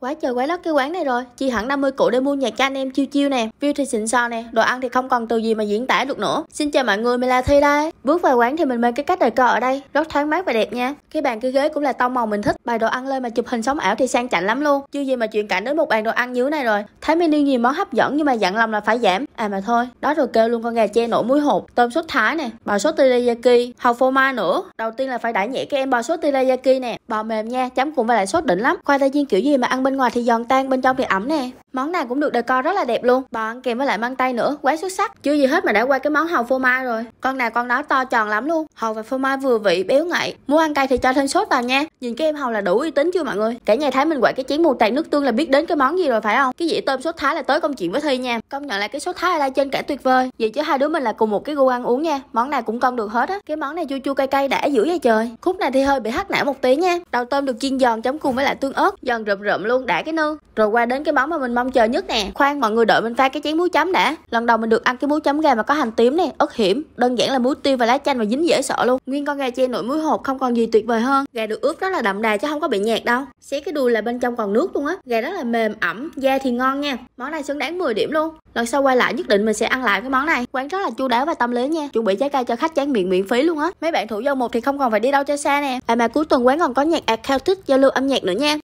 Quá trời quá lót cái quán này rồi, chi hẳn 50 cụ để mua nhà cho anh em chiêu chiêu nè. View thì xịn sò nè, đồ ăn thì không còn từ gì mà diễn tả được nữa. Xin chào mọi người, mình là Thi đây. Bước vào quán thì mình mê cái cách decor ở đây, rất thoáng mát và đẹp nha. Cái bàn cái ghế cũng là tông màu mình thích, bày đồ ăn lên mà chụp hình sống ảo thì sang chảnh lắm luôn. Chưa gì mà chuyện cảnh đến một bàn đồ ăn như này rồi. Thấy menu nhiều món hấp dẫn nhưng mà dặn lòng là phải giảm. À mà thôi, đó rồi kêu luôn con gà che nổi muối hột, tôm sốt thái nè, bò sốt teriyaki, hầu phô mai nữa. Đầu tiên là phải đãi nhẹ các em bò sốt teriyaki nè, bò mềm nha, chấm cùng với lại sốt đỉnh lắm. Khoai tây chiên kiểu gì mà ăn bên ngoài thì giòn tan, bên trong thì ẩm nè. Món này cũng được decor rất là đẹp luôn. ăn kèm với lại măng tay nữa, quá xuất sắc. Chưa gì hết mà đã qua cái món hàu phô mai rồi. Con nào con đó to tròn lắm luôn. Hầu và phô mai vừa vị béo ngậy. Muốn ăn cay thì cho thêm sốt vào nha. Nhìn cái em hàu là đủ uy tín chưa mọi người? Cả nhà thấy mình quậy cái chén mù tạt nước tương là biết đến cái món gì rồi phải không? Cái dĩa tôm sốt thái là tới công chuyện với Thi nha. Công nhận là cái sốt thái ở đây trên cả tuyệt vời. Vậy chứ hai đứa mình là cùng một cái gu ăn uống nha. Món này cũng con được hết á. Cái món này chua chua cay cay đã dữ vậy trời. Khúc này thì hơi bị hắc não một tí nha. Đầu tôm được chiên giòn chấm cùng với lại tương ớt, giòn rụm rụm luôn đã cái nư. Rồi qua đến cái món mà mình mong chờ nhất nè khoan mọi người đợi mình pha cái chén muối chấm đã lần đầu mình được ăn cái muối chấm gà mà có hành tím nè ớt hiểm đơn giản là muối tiêu và lá chanh và dính dễ sợ luôn nguyên con gà che nổi muối hột không còn gì tuyệt vời hơn gà được ướp rất là đậm đà chứ không có bị nhạt đâu xé cái đuôi là bên trong còn nước luôn á gà rất là mềm ẩm da thì ngon nha món này xứng đáng 10 điểm luôn lần sau quay lại nhất định mình sẽ ăn lại cái món này quán rất là chu đáo và tâm lý nha chuẩn bị trái cây cho khách tráng miệng miễn phí luôn á mấy bạn thủ dâu một thì không còn phải đi đâu cho xa nè à mà cuối tuần quán còn có nhạc acoustic giao lưu âm nhạc nữa nha